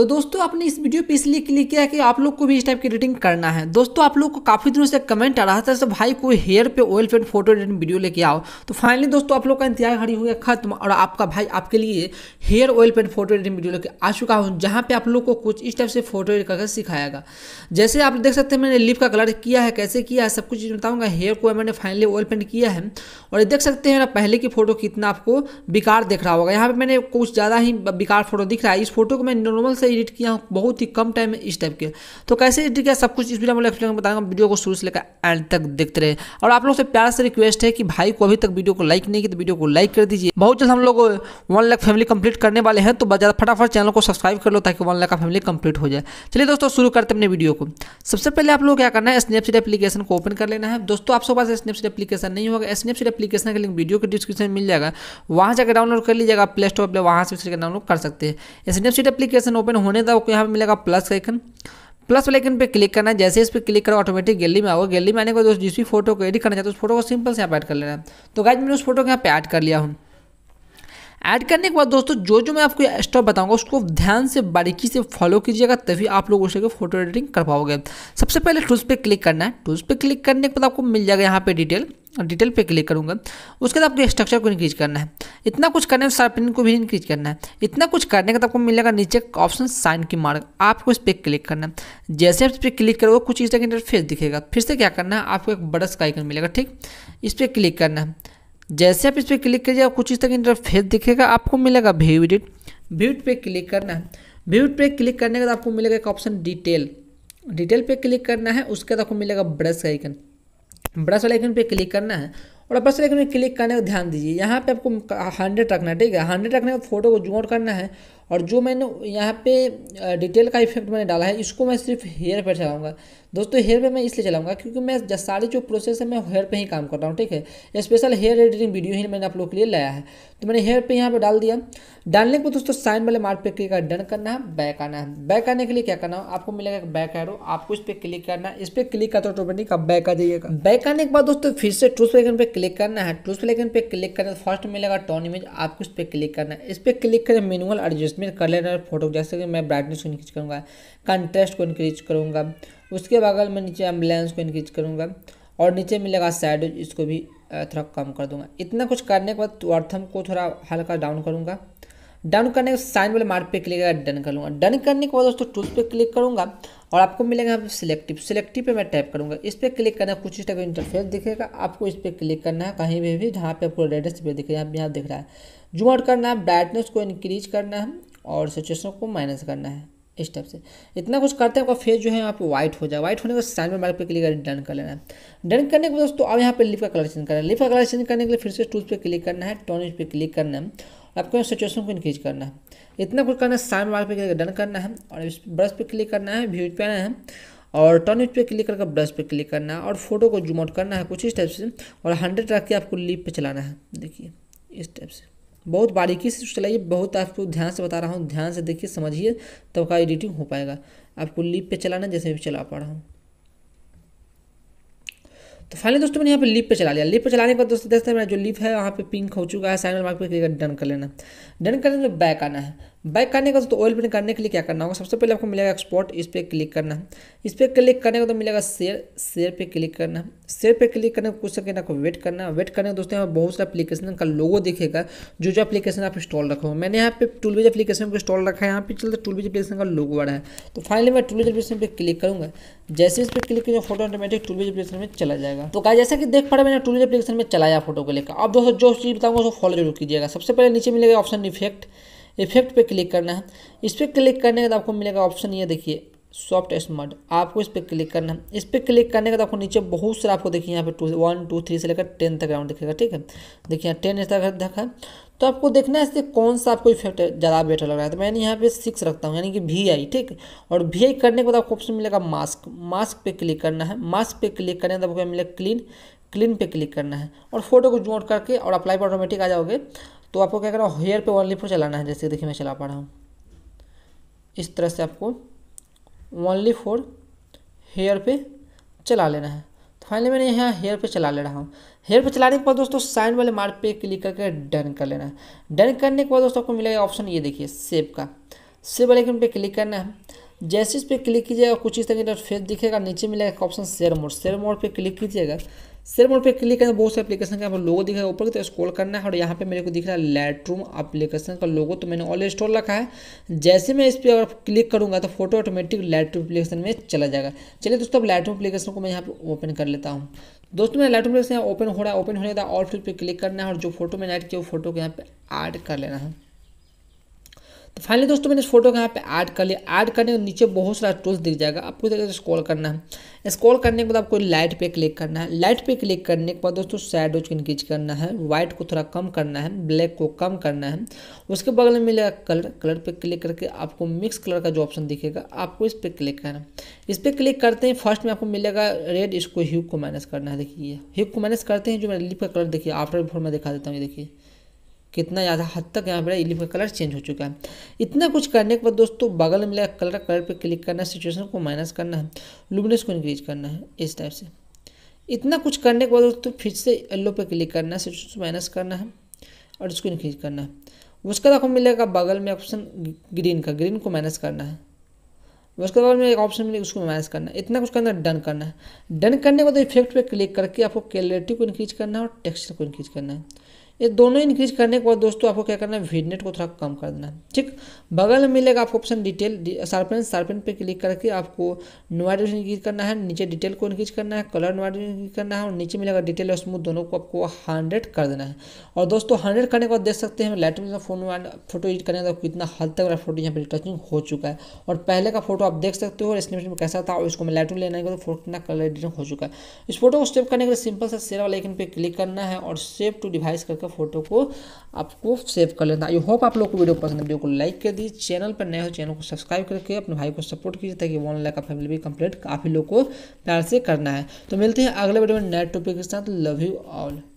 तो दोस्तों आपने इस वीडियो पे इसलिए क्लिक किया कि आप लोग को भी इस टाइप की एडिटिंग करना है दोस्तों आप लोग को काफ़ी दिनों से कमेंट आ रहा था भाई कोई हेयर पे oil paint photo editing video लेके आओ तो फाइनली दोस्तों आप लोग का इंतजार खड़ी हुई है खत्म और आपका भाई आपके लिए hair oil paint photo editing video लेके आ चुका हूँ जहाँ पे आप लोग को कुछ इस टाइप से फोटो एडिट करके सिखाएगा जैसे आप देख सकते हैं मैंने लिप का कलर किया है कैसे किया है सब कुछ बताऊँगा हेयर को मैंने फाइनली ऑयल पेंट किया है और देख सकते हैं मेरा पहले की फ़ोटो कितना आपको बेकार दिख रहा होगा यहाँ पर मैंने कुछ ज़्यादा ही बेकार फोटो दिख रहा है इस फोटो को मैं नॉर्मल से एडिट किया हूँ बहुत ही कम टाइम में इस टाइप के तो कैसे एडिट किया सब कुछ इस वीडियो में एक्सप्लेन बताऊंगा वीडियो को शुरू से लेकर एंड तक देखते रहे और आप लोग से प्यार से रिक्वेस्ट है कि भाई को अभी तक वीडियो को लाइक नहीं की तो वीडियो को लाइक कर दीजिए बहुत जल्द हम लोग वन लाख फैमिली कंप्लीट करने वाले हैं तो ज़्यादा फटाफट चैनल को सब्सक्राइब कर लो ताकि वन लाख का फैमिली कंप्लीट हो जाए चलिए दोस्तों शुरू करते अपने वीडियो को सबसे पहले आप लोग क्या करना है स्नैपसीड एप्लीकेशन को ओपन कर लेना है दोस्तों आप सब पास स्नैपसीड एप्लीकेशन नहीं होगा स्नैपसीड एप्लीकेशन का लिंक वीडियो के डिस्क्रिप्शन में मिल जाएगा वहाँ जाकर डाउनलोड कर लीजिएगा प्ले स्टोर पर वहाँ से डाउनलोड कर सकते हैं स्नैपसीड एप्लीकेशन ओपन होने तक यहाँ पर मिलेगा प्लस का आइकन प्लस वाले आइकन पे क्लिक करना है जैसे इस पर क्लिक करो ऑटोमेटिक गैलरी में आओ गैलरी में आने के बाद जिस भी फोटो को एडिट करना चाहते हो उस फोटो को सिंपल से यहाँ पर ऐड कर लेना है तो गाइज मैंने उस फोटो को यहाँ पे ऐड कर लिया हूँ ऐड करने के बाद दोस्तों जो जो मैं आपको स्टेप बताऊंगा उसको ध्यान से बारीकी से फॉलो कीजिएगा तभी आप लोग उसके फोटो एडिटिंग कर पाओगे सबसे पहले टूल्स पे क्लिक करना है टूल्स पे क्लिक करने के बाद आपको मिल जाएगा यहाँ पे डिटेल डिटेल पे क्लिक करूँगा उसके बाद आपको स्ट्रक्चर को इंक्रीज करना है इतना कुछ करने में शार्पनिंग को भी इंक्रीज करना है इतना कुछ करने का तो आपको मिलेगा नीचे ऑप्शन साइन की मार्ग आपको इस पर क्लिक करना है जैसे आप इस पर क्लिक करोगे कुछ इस तरह का इंटरफेस दिखेगा फिर से क्या करना है आपको एक बड़ा का आइकन मिलेगा ठीक इस पर क्लिक करना है जैसे आप इस पर क्लिक करिए कुछ इस तरह का इंटरफेस दिखेगा आपको मिलेगा व्यू एडिट व्यू पे क्लिक करना है व्यू पे क्लिक करने के बाद आपको मिलेगा एक ऑप्शन डिटेल डिटेल पे क्लिक करना है उसके बाद आपको मिलेगा ब्रश आइकन ब्रश वाले आइकन पे क्लिक करना है और ब्रश वाले आइकन पे क्लिक करने का ध्यान दीजिए यहाँ पे आपको हंड्रेड रखना है ठीक है हंड्रेड रखने का फोटो को जूम आउट करना है और जो मैंने यहाँ पे डिटेल का इफेक्ट मैंने डाला है इसको मैं सिर्फ हेयर पर चलाऊँगा दोस्तों हेयर पे मैं इसलिए चलाऊँगा क्योंकि मैं सारी जो प्रोसेस है मैं हेयर पे ही काम कर रहा हूँ ठीक है स्पेशल हेयर एडिटिंग वीडियो ही मैंने आप लोग के लिए लाया है तो मैंने हेयर पे यहाँ पे डाल दिया डालने के बाद दोस्तों साइन वाले मार्क पे क्लिक डन करना है बैक आना है बैक आने के लिए क्या करना हो आपको मिलेगा बैक एरो आपको इस पर क्लिक करना है इस पर क्लिक करते ऑटोमेटिक आप बैक आ जाइएगा बैक आने के बाद दोस्तों फिर से ट्रूस लेकन पे क्लिक करना है ट्रूस लेकिन पर क्लिक करना फर्स्ट मिलेगा टॉन इमेज आपको इस पर क्लिक करना है इस पर क्लिक करें मेनुअल एडजस्ट इसमें कलर और फोटो जैसे कि मैं ब्राइटनेस को इंक्रीज करूँगा कंट्रेस्ट को इंक्रीज करूँगा उसके बगल में नीचे एम्बुलेंस को इंक्रीज करूँगा और नीचे मिलेगा साइड इसको भी थोड़ा कम कर दूंगा इतना कुछ करने के बाद वर्थम तो को थोड़ा हल्का डाउन करूँगा डाउन करने के साइन वाले मार्क पे क्लिक करेगा डन कर लूँगा डन करने के बाद दोस्तों टूल पे क्लिक करूँगा और आपको मिलेगा यहाँ पर सिलेक्टिव सिलेक्टिव पे मैं टाइप करूँगा इस पर क्लिक करना कुछ इस टाइप का इंटरफेस दिखेगा आपको इस पर क्लिक करना है कहीं भी भी जहाँ पे आपको रेडेस्ट पे दिखेगा यहाँ यहाँ दिख रहा है जूम आउट करना है ब्राइटनेस को इंक्रीज करना है और सिचुएशन को माइनस करना है इस टाइप से इतना कुछ करते हैं आपका फेस जो है यहाँ पे व्हाइट हो जाए व्हाइट होने के साइन में मार्क पे क्लिक कर डन कर लेना है डन करने के बाद दोस्तों अब यहाँ पे लिप का कलर चेंज करना है लिप का कलर चेंज करने के लिए फिर से टूथ पे क्लिक करना है टोनिज पे क्लिक करना है आपको यहाँ सिचुएशन को इंक्रीज करना है इतना कुछ करना है साइन मार्क पे क्लिक डन करना है और इस ब्रश पे क्लिक करना है व्यू पे आना है और टर्न पे क्लिक करके ब्रश पे क्लिक करना है और फोटो को जूम आउट करना है कुछ इस टाइप से और हंड्रेड रख के आपको लिप पे चलाना है देखिए इस टाइप से बहुत बारीकी से चलाइए बहुत आपको ध्यान से बता रहा हूँ ध्यान से देखिए समझिए तब का एडिटिंग हो पाएगा आपको लिप पे चलाना जैसे भी चला पा रहा हूँ तो फाइनली दोस्तों मैंने यहाँ पे लिप पे चला लिया लिप पे चलाने के बाद दोस्तों देखते हैं मेरा जो लिप है वहाँ पे पिंक हो चुका है साइनल मार्क पे क्लिक डन कर लेना डन करने में बैक आना है बाइक करने का तो ऑयल पेंट करने के लिए क्या करना होगा सबसे पहले आपको मिलेगा एक्सपोर्ट इस पर क्लिक करना है इस पर क्लिक करने का तो मिलेगा शेयर शेयर पे क्लिक करना है शेयर पे क्लिक करने को कुछ सेकेंड आपको वेट करना है वेट करने का दोस्तों यहाँ बहुत सारा एप्लीकेशन का लोगो दिखेगा जो जो एप्लीकेशन आप इंस्टॉल रखो मैंने यहाँ पे टूलबीज एप्लीकेशन को इंस्टॉल रखा है यहाँ पे चलते टूलबीज एप्लीकेशन का लोगो आ रहा है तो फाइनली मैं टूलबीज एप्लीकेशन पर क्लिक करूँगा जैसे इस पर क्लिक करेंगे फोटो ऑटोमेटिक टूलबीज एप्लीकेशन में चला जाएगा तो कहा जैसा कि देख पा रहा मैंने टूलबीज एप्लीकेशन में चलाया फोटो को लेकर अब दोस्तों जो चीज़ बताऊँगा उसको फॉलो जरूर कीजिएगा सबसे पहले नीचे मिलेगा ऑप्शन इफेक्ट इफेक्ट पे क्लिक करना है इस पर क्लिक करने के बाद आपको मिलेगा ऑप्शन ये देखिए सॉफ्ट स्मार्ट आपको इस पर क्लिक करना है इस पर क्लिक करने के बाद आपको नीचे बहुत सारा आपको देखिए यहाँ पे टू वन टू थ्री से लेकर टेन तक राउंड दिखेगा ठीक है देखिए टेन तक देखा तो आपको देखना है इससे कौन सा आपको इफेक्ट ज़्यादा बेटर लग रहा है तो मैंने यहाँ पे सिक्स रखता हूँ यानी कि वी आई ठीक और वी आई करने के बाद आपको ऑप्शन मिलेगा मास्क मास्क पे क्लिक करना है मास्क पे क्लिक करने के बाद आपको मिलेगा क्लीन क्लीन पे क्लिक करना है और फोटो को जोड़ करके और अप्लाई पर ऑटोमेटिक आ जाओगे तो आपको क्या करना हेयर पे ओनली फोर चलाना है जैसे देखिए मैं चला पा रहा हूँ इस तरह से आपको ओनली फोर हेयर पे चला लेना है तो फाइनली मैंने यहाँ हेयर पे चला ले रहा हूँ हेयर पे चलाने के बाद दोस्तों साइन वाले मार्क पे क्लिक करके डन कर लेना है डन करने के बाद दोस्तों आपको मिलेगा ऑप्शन ये देखिए सेव का सेव वाले पे क्लिक करना है जैसे इस पर क्लिक कीजिएगा कुछ इस तरह का फेस दिखेगा नीचे मिलेगा option share mode share mode पर क्लिक कीजिएगा सिर्फ उन पर क्लिक करना बहुत से एप्लीकेशन का यहाँ पर लोगो दिखेगा ऊपर की तो स्क्रॉल करना है और यहाँ पे मेरे को दिख रहा है लेटरूम एप्लीकेशन का लोगो तो मैंने ऑल इंस्टॉल रखा है जैसे मैं इस पर अगर क्लिक करूँगा तो फोटो ऑटोमेटिक लेटरूम एप्लीकेशन में चला जाएगा चलिए दोस्तों अब लेटरूम एप्लीकेशन को मैं यहाँ पर ओपन कर लेता हूँ दोस्तों मेरा लेटरूम एप्लीकेशन ओपन हो रहा है ओपन होने का और फिर क्लिक करना है और जो फोटो मैंने ऐड किया वो फोटो को यहाँ पर ऐड कर लेना है तो फाइनली दोस्तों मैंने इस फोटो को यहाँ पे ऐड कर लिया ऐड करने के नीचे बहुत सारा टूल्स दिख जाएगा आपको इधर से स्क्रॉल करना है स्क्रॉल करने के बाद आपको लाइट पे क्लिक करना है लाइट पे क्लिक करने के बाद दोस्तों शेडोज को इंक्रीज करना है व्हाइट को थोड़ा कम करना है ब्लैक को कम करना है उसके बगल में मिलेगा कलर कलर पर क्लिक करके आपको मिक्स कलर का जो ऑप्शन दिखेगा आपको इस पर क्लिक करना है इस पर क्लिक करते हैं फर्स्ट में आपको मिलेगा रेड इसको ह्यू को माइनस करना है देखिए ह्यूक को माइनस करते हैं जो मेरे लिप का कलर देखिए आफ्टर बिफोर मैं दिखा देता हूँ ये देखिए कितना ज़्यादा हद तक यहाँ पर इलिम का कलर चेंज हो चुका है इतना कुछ करने के बाद दोस्तों बगल में कलर कलर पर क्लिक करना है सिचुएशन को माइनस करना है लुमिनस को इंक्रीज करना है इस टाइप से इतना कुछ करने के बाद दोस्तों फिर से येल्लो पर क्लिक करना है सिचुएशन माइनस करना है और इसको इंक्रीज करना है उसके बाद आपको मिलेगा बगल में ऑप्शन ग्रीन का ग्रीन को माइनस करना है उसके बाद में एक ऑप्शन मिलेगा उसको माइनस करना है इतना कुछ करना है डन करना है डन करने के बाद इफेक्ट पे क्लिक करके आपको क्लैरिटी को इंक्रीज करना है और टेक्सचर को इंक्रीज करना है ये दोनों इंक्रीज करने के बाद दोस्तों आपको क्या करना है वीडनेट को थोड़ा कम कर देना ठीक बगल में मिलेगा आपको ऑप्शन डिटेल सार्पेंट सार्पेंट पे क्लिक करके आपको नोवाइड इंक्रीज करना है नीचे डिटेल को इंक्रीज करना है कलर नोवाइड इंक्रीज करना है और नीचे मिलेगा डिटेल और स्मूथ दोनों को आपको हंड्रेड कर देना है और दोस्तों हंड्रेड करने के बाद देख सकते हैं लाइट में फोन फोटो एडिट करने का कितना हद तक मेरा फोटो यहाँ पर टचिंग हो चुका है और पहले का फोटो आप देख सकते हो स्नैपचैट में कैसा था और इसको मैं लाइट लेना तो फोटो कितना कलर एडिटिंग हो चुका है इस फोटो को सेव करने के लिए सिंपल सा सेव वाला आइकन पे क्लिक करना है और सेव टू डिवाइस करके आपका फोटो को आपको सेव कर लेना आई होप आप लोग को वीडियो पसंद है वीडियो को लाइक कर दीजिए चैनल पर नए हो चैनल को सब्सक्राइब करके अपने भाई को सपोर्ट कीजिए ताकि वन लाख का फैमिली भी कंप्लीट काफ़ी लोग को प्यार से करना है तो मिलते हैं अगले वीडियो में नए टॉपिक के साथ लव यू ऑल